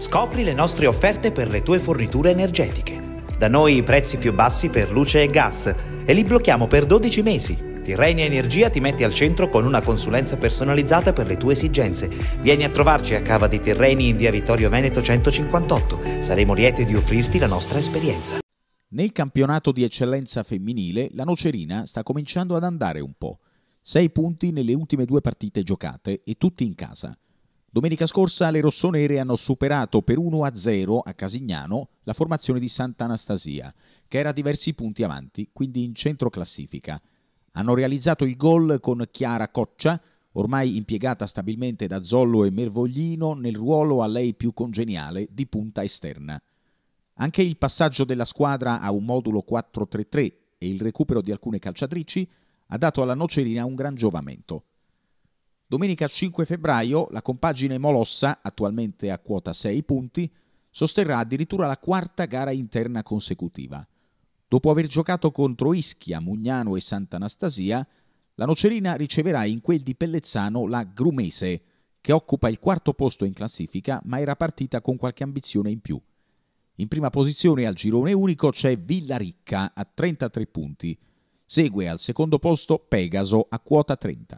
Scopri le nostre offerte per le tue forniture energetiche. Da noi i prezzi più bassi per luce e gas e li blocchiamo per 12 mesi. Tirrenia Energia ti mette al centro con una consulenza personalizzata per le tue esigenze. Vieni a trovarci a Cava dei Tirreni in via Vittorio Veneto 158. Saremo lieti di offrirti la nostra esperienza. Nel campionato di eccellenza femminile la Nocerina sta cominciando ad andare un po'. Sei punti nelle ultime due partite giocate e tutti in casa. Domenica scorsa le rossonere hanno superato per 1-0 a Casignano la formazione di Sant'Anastasia, che era diversi punti avanti, quindi in centro classifica. Hanno realizzato il gol con Chiara Coccia, ormai impiegata stabilmente da Zollo e Mervoglino nel ruolo a lei più congeniale di punta esterna. Anche il passaggio della squadra a un modulo 4-3-3 e il recupero di alcune calciatrici ha dato alla Nocerina un gran giovamento. Domenica 5 febbraio la compagine Molossa, attualmente a quota 6 punti, sosterrà addirittura la quarta gara interna consecutiva. Dopo aver giocato contro Ischia, Mugnano e Sant'Anastasia, la Nocerina riceverà in quel di Pellezzano la Grumese, che occupa il quarto posto in classifica ma era partita con qualche ambizione in più. In prima posizione al girone unico c'è Villaricca a 33 punti. Segue al secondo posto Pegaso a quota 30.